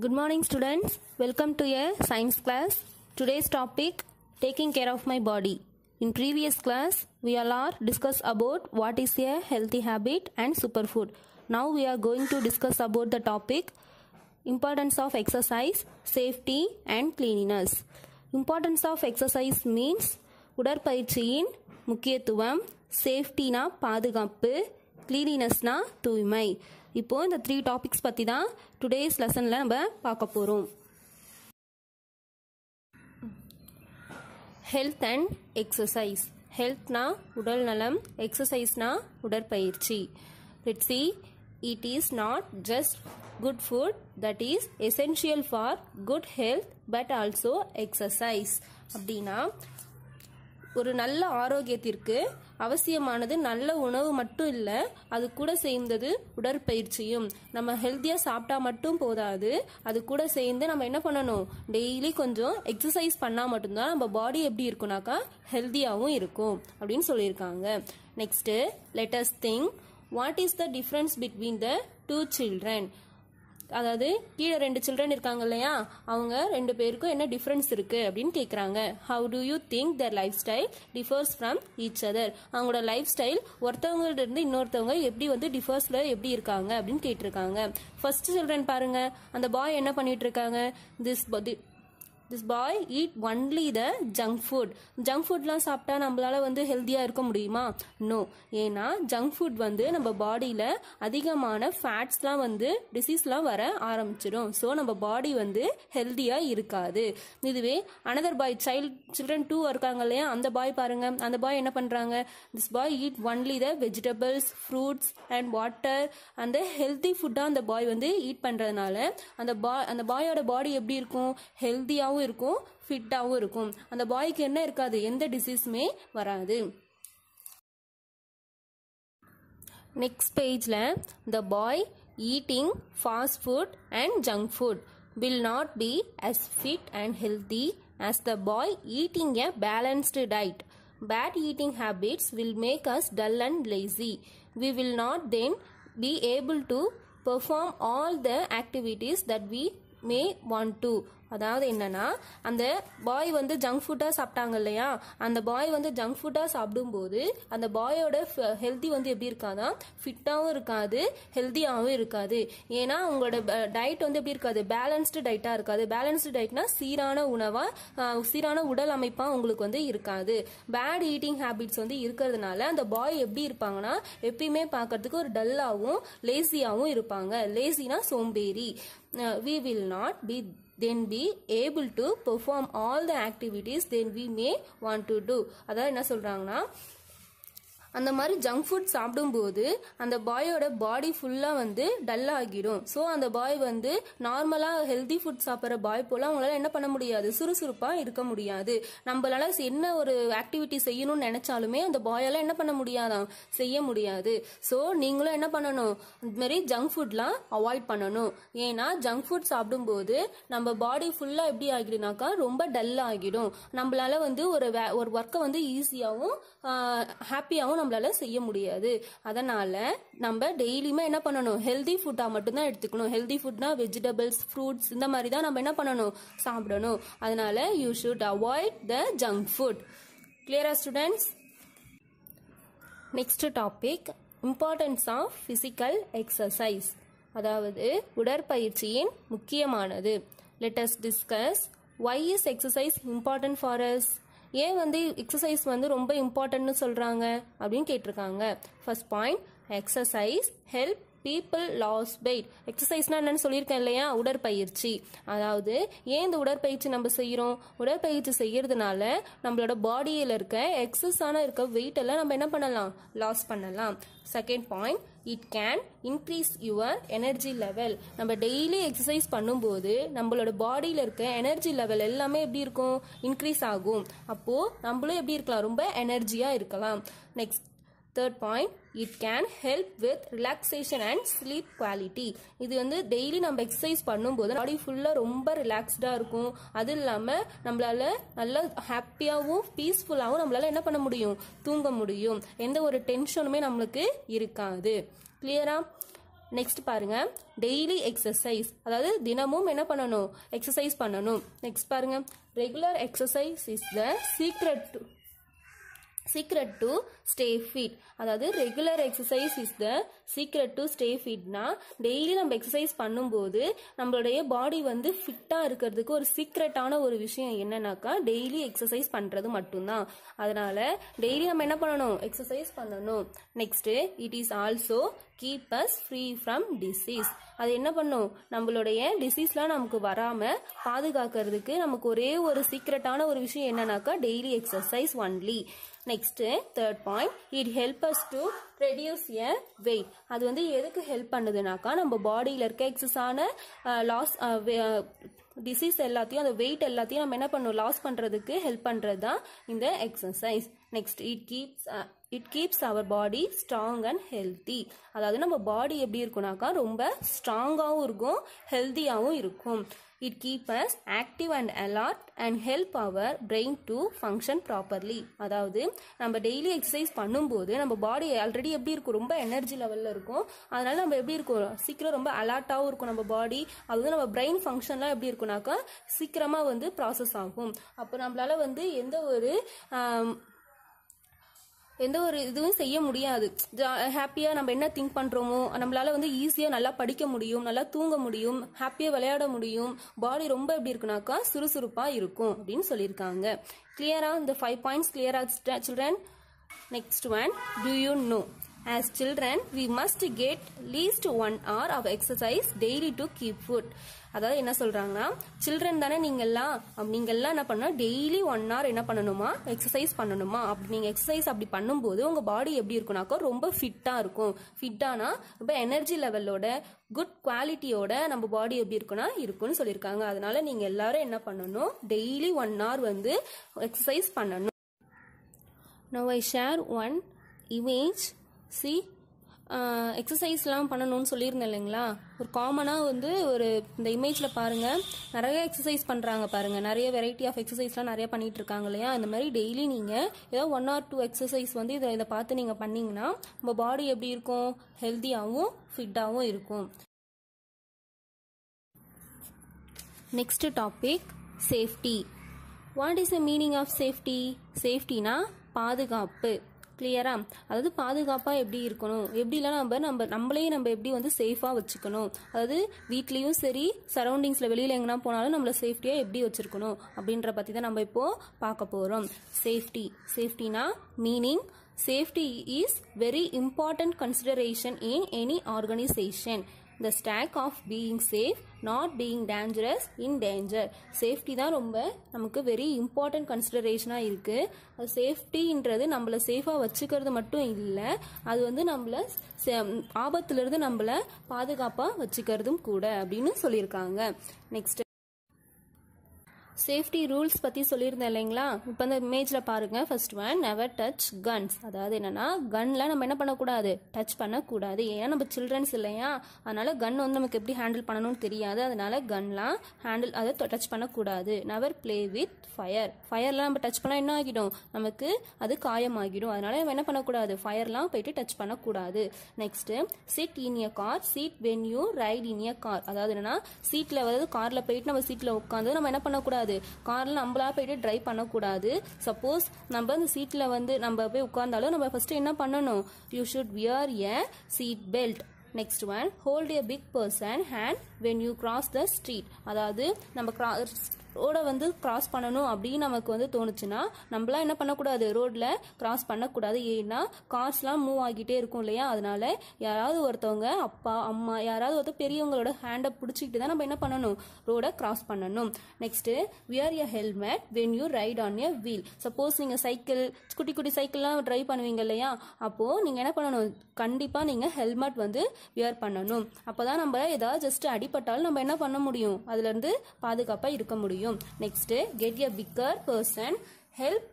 Good morning students. Welcome to your science class. Today's topic taking care of my body. In previous class we all are discussed about what is a healthy habit and superfood. Now we are going to discuss about the topic importance of exercise, safety and cleanliness. Importance of exercise means உடற்பயிற்சியின் முக்கியத்துவம் சேஃப்டினா பாதுகாப்பு கிளீனினஸ்னா தூய்மை இப்போது இந்த three topics பற்றி தான் today's லெசனில் நம்ம பார்க்க போகிறோம் ஹெல்த் அண்ட் எக்ஸசைஸ் ஹெல்த்னா உடல் நலம் எக்ஸசைஸ்னா உடற்பயிற்சி சி it is not just good food that is essential for good health but also exercise அப்படின்னா ஒரு நல்ல ஆரோக்கியத்திற்கு அவசியமானது நல்ல உணவு மட்டும் இல்லை அது கூட சேர்ந்தது உடற்பயிற்சியும் நம்ம ஹெல்த்தியாக சாப்பிட்டா மட்டும் போதாது அது கூட சேர்ந்து நம்ம என்ன பண்ணணும் டெய்லி கொஞ்சம் எக்ஸசைஸ் பண்ணால் மட்டும்தான் நம்ம பாடி எப்படி இருக்கும்னாக்கா ஹெல்த்தியாகவும் இருக்கும் அப்படின்னு சொல்லியிருக்காங்க next latest thing what is the difference between the two children அதாவது கீழே ரெண்டு சில்ட்ரன் இருக்காங்க இல்லையா அவங்க ரெண்டு பேருக்கும் என்ன டிஃப்ரென்ஸ் இருக்குது அப்படின்னு கேட்குறாங்க how do you think their lifestyle differs from each other அவங்களோட லைஃப் ஸ்டைல் ஒருத்தவங்கள்ட்ட இருந்து இன்னொருத்தவங்க எப்படி வந்து டிஃபர்ஸில் எப்படி இருக்காங்க அப்படின்னு கேட்டிருக்காங்க ஃபர்ஸ்ட் சில்ட்ரன் பாருங்க அந்த பாய் என்ன பண்ணிட்டு இருக்காங்க this this boy eat only the junk food junk ஃபுட்லாம் சாப்பிட்டா நம்மளால் வந்து ஹெல்த்தியாக இருக்க முடியுமா நோ ஏன்னா ஜங்க் ஃபுட் வந்து நம்ம பாடியில் அதிகமான ஃபேட்ஸ்லாம் வந்து டிசீஸ்லாம் வர ஆரம்பிச்சிடும் ஸோ நம்ம பாடி வந்து ஹெல்த்தியாக இருக்காது இதுவே another boy child children two இருக்காங்க இல்லையா அந்த பாய் பாருங்கள் அந்த பாய் என்ன பண்ணுறாங்க this boy eat only the vegetables fruits and water அந்த ஹெல்த்தி ஃபுட்டாக அந்த பாய் வந்து ஈட் பண்ணுறதுனால அந்த பாய் அந்த பாயோட பாடி எப்படி இருக்கும் ஹெல்த்தியாகவும் ஹெல்த்தியாகவும் இருக்கும் ஃபிட்டாகவும் இருக்கும் அந்த பாய்க்கு என்ன இருக்காது எந்த டிசீஸுமே வராது நெக்ஸ்ட் பேஜில் the boy eating fast food and junk food will not be as fit and healthy as the boy eating a balanced diet bad eating habits will make us dull and lazy we will not then be able to perform all the activities that we may want to அதாவது என்னன்னா அந்த பாய் வந்து junk ஃபுட்டாக சாப்பிட்டாங்க இல்லையா அந்த பாய் வந்து junk ஃபுட்டாக சாப்பிடும்போது அந்த பாயோட ஹெல்த்தி வந்து எப்படி இருக்காதா ஃபிட்டாகவும் இருக்காது ஹெல்த்தியாகவும் இருக்காது ஏன்னா அவங்களோட டயட் வந்து எப்படி இருக்காது பேலன்ஸ்டு டயட்டாக இருக்காது பேலன்ஸ்டு டயட்னா சீரான உணவாக சீரான உடல் அமைப்பாக உங்களுக்கு வந்து இருக்காது பேட் ஈட்டிங் ஹேபிட்ஸ் வந்து இருக்கிறதுனால அந்த பாய் எப்படி இருப்பாங்கன்னா எப்பயுமே பார்க்கறதுக்கு ஒரு டல்லாகவும் லேசியாகவும் இருப்பாங்க லேசினா சோம்பேறி we will not be then be able to perform all the activities then we may want to do அதாவது என்ன சொல்கிறாங்கன்னா அந்த மாதிரி ஜங்க் ஃபுட் சாப்பிடும்போது அந்த பாயோட பாடி ஃபுல்லாக வந்து டல் ஆகிடும் ஸோ அந்த பாய் வந்து நார்மலாக ஹெல்தி ஃபுட் சாப்பிட்ற பாய் போல் அவங்களால என்ன பண்ண முடியாது சுறுசுறுப்பாக இருக்க முடியாது நம்மளால என்ன ஒரு ஆக்டிவிட்டி செய்யணும்னு நினச்சாலுமே அந்த பாயால் என்ன பண்ண முடியாதான் செய்ய முடியாது ஸோ நீங்களும் என்ன பண்ணணும் இதுமாரி ஜங்க் ஃபுட்லாம் அவாய்ட் பண்ணணும் ஏன்னா ஜங்க் ஃபுட் சாப்பிடும்போது நம்ம பாடி ஃபுல்லாக எப்படி ஆகிடுனாக்கா ரொம்ப டல் ஆகிடும் நம்மளால வந்து ஒரு ஒரு ஒர்க்கை வந்து ஈஸியாகவும் ஹாப்பியாகவும் நம்மளால செய்ய முடியாது அதனால நம்ம டெய்லியுமே என்ன பண்ணணும் ஹெல்தி ஃபுட்டாக மட்டும்தான் எடுத்துக்கணும் ஹெல்தி ஃபுட்னா வெஜிடபிள்ஸ் ஃப்ரூட்ஸ் இந்த மாதிரி தான் நம்ம என்ன பண்ணணும் சாப்பிடணும் அதனால you should avoid the junk food கிளியரா students next topic importance of physical exercise அதாவது உடற்பயிற்சியின் முக்கியமானது let's discuss why is exercise important for us ஏன் வந்து எக்ஸசைஸ் வந்து ரொம்ப இம்பார்ட்டன்ட்னு சொல்கிறாங்க அப்படின்னு கேட்டிருக்காங்க first point exercise help people lose weight எக்ஸசைஸ்னால் என்னென்னு சொல்லியிருக்கேன் இல்லையா உடற்பயிற்சி அதாவது ஏன் இந்த உடற்பயிற்சி நம்ம செய்கிறோம் உடற்பயிற்சி செய்கிறதுனால நம்மளோட பாடியில் இருக்க எக்ஸஸான இருக்க வெயிட் எல்லாம் நம்ம என்ன பண்ணலாம் லாஸ் பண்ணலாம் second point it can increase your energy level நம்ம டெய்லி எக்ஸசைஸ் பண்ணும்போது நம்மளோட பாடியில் இருக்க எனர்ஜி லெவல் எல்லாமே எப்படி இருக்கும் இன்க்ரீஸ் ஆகும் அப்போது நம்மளும் எப்படி இருக்கலாம் ரொம்ப எனர்ஜியாக இருக்கலாம் next third point it can help with relaxation and sleep quality இது வந்து டெய்லி நம்ம எக்ஸசைஸ் பண்ணும்போது பாடி ஃபுல்லாக ரொம்ப ரிலாக்ஸ்டாக இருக்கும் அது இல்லாமல் நம்மளால நல்லா ஹாப்பியாகவும் பீஸ்ஃபுல்லாகவும் நம்மளால என்ன பண்ண முடியும் தூங்க முடியும் எந்த ஒரு டென்ஷனுமே நம்மளுக்கு இருக்காது கிளியரா நெக்ஸ்ட் பாருங்க டெய்லி எக்ஸசைஸ் அதாவது தினமும் என்ன பண்ணணும் எக்ஸசைஸ் பண்ணணும் நெக்ஸ்ட் பாருங்க regular exercise is the secret secret to stay fit அதாவது regular exercise is the secret to stay ஃபிட்னா டெய்லி நம்ம எக்ஸசைஸ் பண்ணும்போது நம்மளுடைய பாடி வந்து ஃபிட்டாக இருக்கிறதுக்கு ஒரு சீக்ரெட்டான ஒரு விஷயம் என்னன்னாக்கா டெய்லி எக்ஸசைஸ் பண்ணுறது மட்டும்தான் அதனால் டெய்லி நம்ம என்ன பண்ணணும் எக்ஸசைஸ் பண்ணணும் next it is also keep us free from disease அது என்ன பண்ணும் நம்மளுடைய டிசீஸ்லாம் நமக்கு வராமல் பாதுகாக்கிறதுக்கு நமக்கு ஒரே ஒரு சீக்ரெட்டான ஒரு விஷயம் என்னன்னாக்கா daily exercise only next third point it help us to reduce a weight அது வந்து எதுக்கு ஹெல்ப் பண்ணுதுனாக்கா நம்ம பாடியில் இருக்க எக்ஸஸான லாஸ் டிசீஸ் எல்லாத்தையும் அந்த வெயிட் எல்லாத்தையும் நம்ம என்ன பண்ணும் லாஸ் பண்ணுறதுக்கு ஹெல்ப் பண்ணுறது தான் இந்த exercise next it keeps it keeps our body strong and healthy அதாவது நம்ம பாடி எப்படி இருக்குனாக்கா ரொம்ப ஸ்ட்ராங்காகவும் இருக்கும் ஹெல்த்தியாகவும் இருக்கும் it keep us active and alert and help our brain to function properly அதாவது நம்ம டெய்லி எக்ஸசைஸ் பண்ணும்போது நம்ம பாடி ஆல்ரெடி எப்படி இருக்கும் ரொம்ப எனர்ஜி லெவலில் இருக்கும் அதனால நம்ம எப்படி இருக்கும் சீக்கிரம் ரொம்ப அலர்ட்டாகவும் இருக்கும் நம்ம பாடி அது வந்து நம்ம பிரெயின் ஃபங்க்ஷன்லாம் எப்படி இருக்கும்னாக்கா சீக்கிரமாக வந்து ப்ராசஸ் ஆகும் அப்போ நம்மளால வந்து எந்த ஒரு எந்த ஒரு இதுவும் செய்ய முடியாது ஹாப்பியாக நம்ம என்ன திங்க் பண்ணுறோமோ நம்மளால வந்து ஈஸியாக நல்லா படிக்க முடியும் நல்லா தூங்க முடியும் ஹாப்பியாக விளையாட முடியும் பாடி ரொம்ப எப்படி இருக்குனாக்கா சுறுசுறுப்பாக இருக்கும் அப்படின்னு சொல்லியிருக்காங்க கிளியரா இந்த ஃபைவ் பாயிண்ட்ஸ் கிளியரா children next one do you know as children we must get least one hour of exercise daily to keep fit அதாவது என்ன சொல்றாங்கன்னா சில்ட்ரன் தானே நீங்க எல்லாம் என்ன பண்ணா டெய்லி ஒன் ஹவர் என்ன பண்ணணுமா எக்ஸசைஸ் பண்ணணுமா அப்படி நீங்க எக்ஸசைஸ் அப்படி பண்ணும்போது உங்க பாடி எப்படி இருக்கும்னாக்கா ரொம்ப ஃபிட்டா இருக்கும் ஃபிட்டானா ரொம்ப எனர்ஜி லெவலோட குட் குவாலிட்டியோட நம்ம பாடி எப்படி இருக்குன்னா இருக்கும்னு சொல்லியிருக்காங்க அதனால நீங்க எல்லாரும் என்ன பண்ணணும் டெய்லி ஒன் ஹவர் வந்து எக்ஸசைஸ் பண்ணணும் now I share one image see எக்ஸசைஸ்லாம் பண்ணணும்னு சொல்லியிருந்தேன் இல்லைங்களா ஒரு காமனாக வந்து ஒரு இந்த இமேஜில் பாருங்கள் நிறைய எக்ஸசைஸ் பண்ணுறாங்க பாருங்கள் நிறைய வெரைட்டி ஆஃப் எக்ஸசைஸ்லாம் நிறைய பண்ணிகிட்டு இருக்காங்க இல்லையா அந்த மாதிரி டெய்லி நீங்கள் ஏதோ ஒன் ஆர் டூ எக்ஸசைஸ் வந்து இதை இதை பார்த்து நீங்கள் பண்ணிங்கன்னா நம்ம பாடி எப்படி இருக்கும் ஹெல்த்தியாகவும் ஃபிட்டாகவும் இருக்கும் next topic safety what is the meaning of safety சேஃப்டினா பாதுகாப்பு கிளியரா அதாவது பாதுகாப்பாக எப்படி இருக்கணும் எப்படிலாம் நம்ம நம்ம நம்மளையும் நம்ம எப்படி வந்து சேஃபாக வச்சுக்கணும் அதாவது வீட்லேயும் சரி சரௌண்டிங்ஸில் வெளியில் எங்கன்னா போனாலும் நம்மளை சேஃப்டியாக எப்படி வச்சுருக்கணும் அப்படின்ற பற்றி தான் நம்ம இப்போது பார்க்க போகிறோம் சேஃப்டி சேஃப்டினா meaning safety is very important consideration in any organization the state of being safe not being dangerous in danger safety தான் ரொம்ப நமக்கு வெரி இம்பார்ட்டன்ட் கன்சிடரேஷனாக இருக்குது சேஃப்டின்றது நம்மளை சேஃபாக வச்சுக்கிறது மட்டும் இல்லை அது வந்து நம்மளை ஆபத்துலேருந்து நம்மளை பாதுகாப்பாக வச்சுக்கிறதும் கூட அப்படின்னு சொல்லியிருக்காங்க நெக்ஸ்ட் சேஃப்டி ரூல்ஸ் பற்றி சொல்லியிருந்தேன் இல்லைங்களா இப்போ அந்த இமேஜில் பாருங்கள் first one never touch guns அதாவது என்னென்னா கன்னில் நம்ம என்ன பண்ணக்கூடாது டச் பண்ணக்கூடாது ஏன்னா நம்ம சில்ட்ரன்ஸ் இல்லையா அதனால் கன் வந்து நமக்கு எப்படி ஹேண்டில் பண்ணணும்னு தெரியாது அதனால் கன்லாம் ஹேண்டில் அதை டச் பண்ணக்கூடாது நெவர் ப்ளே வித் ஃபயர் ஃபயர்லாம் நம்ம டச் பண்ணால் என்ன ஆகிடும் நமக்கு அது காயமாகிடும் அதனால் நம்ம என்ன பண்ணக்கூடாது ஃபயர்லாம் போயிட்டு டச் பண்ணக்கூடாது next sit in a car seat when you ride in a car அதாவது என்னென்னா சீட்டில் வந்து காரில் போயிட்டு நம்ம சீட்டில் உட்காந்து நம்ம என்ன பண்ணக்கூடாது கூடாது காரில் நம்மளா போயிட்டு ட்ரைவ் பண்ணக்கூடாது சப்போஸ் நம்ம அந்த சீட்டில் வந்து நம்ம போய் உட்கார்ந்தாலும் நம்ம ஃபர்ஸ்ட் என்ன பண்ணணும் you should wear a seat belt next one hold a big person hand when you cross the street அதாவது நம்ம கிராஸ் ரோடை வந்து கிராஸ் பண்ணணும் அப்படின்னு நமக்கு வந்து தோணுச்சுன்னா நம்மளாம் என்ன பண்ணக்கூடாது ரோடில் கிராஸ் பண்ணக்கூடாது ஏன்னா கார்ஸ்லாம் மூவ் ஆகிட்டே இருக்கும் இல்லையா அதனால யாராவது ஒருத்தவங்க அப்பா அம்மா யாராவது ஒருத்தர் பெரியவங்களோட ஹேண்டை பிடிச்சிக்கிட்டு தான் நம்ம என்ன பண்ணணும் ரோடை கிராஸ் பண்ணணும் next wear a helmet when you ride on a wheel suppose நீங்கள் சைக்கிள் குட்டி குட்டி சைக்கிள்லாம் ட்ரைவ் பண்ணுவீங்க இல்லையா அப்போது நீங்கள் என்ன பண்ணணும் கண்டிப்பாக நீங்கள் ஹெல்மெட் வந்து வியர் பண்ணணும் அப்போ தான் நம்ம ஏதாவது ஜஸ்ட் அடிப்பட்டாலும் நம்ம என்ன பண்ண முடியும் அதுலேருந்து பாதுகாப்பாக இருக்க முடியும் முடியும் next get a bigger person help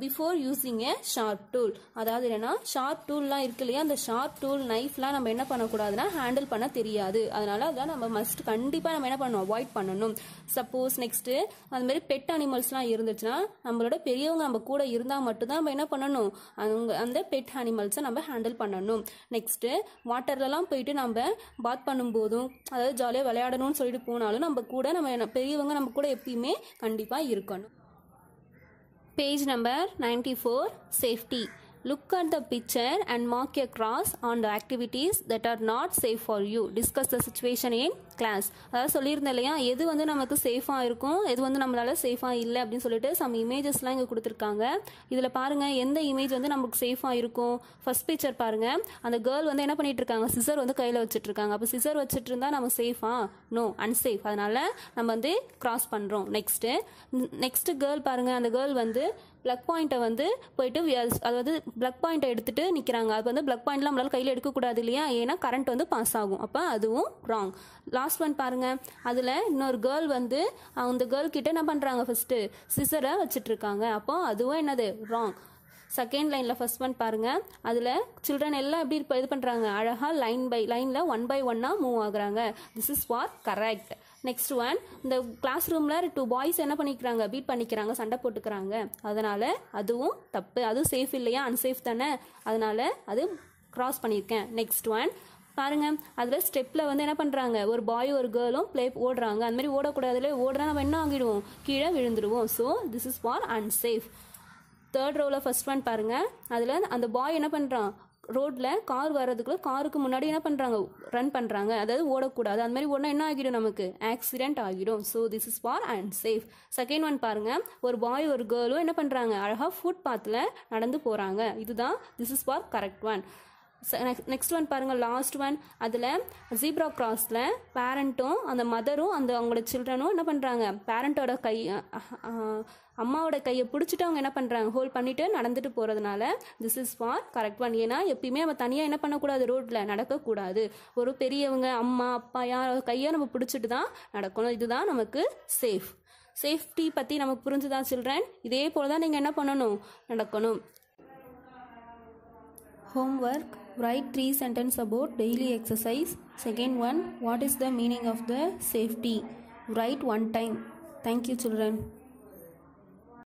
before using a sharp tool அதாவது என்னன்னா ஷார்ப் டூல்லாம் இருக்கு இல்லையா அந்த ஷார்ப் டூல் நைஃப்லாம் நம்ம என்ன பண்ணக்கூடாதுன்னா ஹேண்டில் பண்ண தெரியாது அதனால அதெல்லாம் நம்ம மஸ்ட் கண்டிப்பாக நம்ம என்ன பண்ணணும் அவாய்ட் பண்ணணும் சப்போஸ் நெக்ஸ்ட்டு அந்த மாதிரி பெட் அனிமல்ஸ்லாம் இருந்துச்சுன்னா நம்மளோட பெரியவங்க நம்ம கூட இருந்தால் மட்டும்தான் நம்ம என்ன பண்ணணும் அவங்க அந்த பெட் அனிமல்ஸை நம்ம ஹேண்டில் பண்ணணும் நெக்ஸ்ட்டு வாட்டர்லலாம் போயிட்டு நம்ம பாத் பண்ணும்போதும் அதாவது ஜாலியாக விளையாடணும்னு சொல்லிட்டு போனாலும் நம்ம கூட நம்ம பெரியவங்க நம்ம கூட எப்பயுமே கண்டிப்பாக இருக்கணும் Page number 94 Safety. Look at the picture and mark a cross on the activities that are not safe for you. Discuss the situation in class அதாவது சொல்லியிருந்தேன் இல்லையா எது வந்து நமக்கு சேஃபாக இருக்கும் எது வந்து நம்மளால் சேஃபாக இல்லை அப்படின்னு சொல்லிட்டு சம் இமேஜஸ்லாம் இங்கே கொடுத்துருக்காங்க இதில் பாருங்கள் எந்த இமேஜ் வந்து நமக்கு சேஃபாக இருக்கும் ஃபர்ஸ்ட் பிக்சர் பாருங்கள் அந்த கேர்ள் வந்து என்ன பண்ணிட்டு இருக்காங்க சிசர் வந்து கையில் வச்சுட்டு இருக்காங்க அப்போ சிசர் வச்சுட்டு இருந்தால் நம்ம சேஃபா நோ அன்சேஃப் அதனால் நம்ம வந்து கிராஸ் பண்ணுறோம் நெக்ஸ்ட்டு நெக்ஸ்ட்டு கேர்ள் பாருங்கள் அந்த கேர்ள் வந்து ப்ளக் பாயிண்ட்டை வந்து போயிட்டு அதாவது ப்ளக் பாயிண்ட்டை எடுத்துகிட்டு நிற்கிறாங்க அது வந்து பிளக் பாயிண்ட்லாம் நம்மளால் கையில் எடுக்கக்கூடாது இல்லையா ஏன்னா கரண்ட் வந்து பாஸ் ஆகும் அப்போ அதுவும் ராங் லாஸ்ட் லாஸ்ட் ஒன் பாருங்கள் அதில் இன்னொரு கேர்ள் வந்து அந்த கேர்ள் கிட்ட என்ன பண்ணுறாங்க ஃபஸ்ட்டு சிசரை வச்சுட்ருக்காங்க அப்போ அதுவும் என்னது ராங் செகண்ட் லைனில் ஃபஸ்ட் ஒன் பாருங்கள் அதில் சில்ட்ரன் எல்லாம் எப்படி இப்போ இது பண்ணுறாங்க அழகாக லைன் பை லைனில் ஒன் பை ஒன்னாக மூவ் ஆகுறாங்க this is for correct next one இந்த கிளாஸ் ரூமில் டூ பாய்ஸ் என்ன பண்ணிக்கிறாங்க பீட் பண்ணிக்கிறாங்க சண்டை போட்டுக்கிறாங்க அதனால் அதுவும் தப்பு அதுவும் சேஃப் இல்லையா அன்சேஃப் தானே அதனால் அது க்ராஸ் பண்ணியிருக்கேன் நெக்ஸ்ட் ஒன் பாருங்கள் அதில் ஸ்டெப்பில் வந்து என்ன பண்ணுறாங்க ஒரு பாய் ஒரு கேர்ளும் ப்ளே ஓடுறாங்க அந்த மாதிரி இல்லை ஓடுறா நம்ம என்ன ஆகிடுவோம் கீழே விழுந்துருவோம் so this is for unsafe third ரோவில் ஃபஸ்ட் ஒன் பாருங்கள் அதில் அந்த பாய் என்ன பண்ணுறான் ரோட்டில் கார் வர்றதுக்குள்ள காருக்கு முன்னாடி என்ன பண்ணுறாங்க ரன் பண்ணுறாங்க அதாவது ஓடக்கூடாது அந்த மாதிரி ஓடனா என்ன ஆகிடும் நமக்கு ஆக்சிடென்ட் ஆகிடும் so this is for unsafe second one பாருங்கள் ஒரு பாய் ஒரு கேர்ளும் என்ன பண்ணுறாங்க அழகாக ஃபுட் பாத்தில் நடந்து போகிறாங்க இதுதான் this is for correct one next one பாருங்கள் லாஸ்ட் ஒன் அதில் ஜீப்ரா கிராஸில் பேரண்ட்டும் அந்த மதரும் அந்த அவங்களோட சில்ட்ரனும் என்ன பண்ணுறாங்க பேரண்ட்டோட கை அம்மாவோட கையை பிடிச்சிட்டு அவங்க என்ன பண்ணுறாங்க ஹோல்ட் பண்ணிவிட்டு நடந்துட்டு போகிறதுனால this is for correct one ஏன்னா எப்பயுமே நம்ம தனியாக என்ன பண்ணக்கூடாது ரோட்டில் நடக்கக்கூடாது ஒரு பெரியவங்க அம்மா அப்பா யார் கையை நம்ம பிடிச்சிட்டு தான் நடக்கணும் இதுதான் நமக்கு சேஃப் சேஃப்டி பற்றி நமக்கு புரிஞ்சுதான் சில்ட்ரன் இதே போல் தான் நீங்கள் என்ன பண்ணணும் நடக்கணும் Homework Write three sentences about daily exercise. Second one What is the meaning of the safety? Write one time. Thank you, children.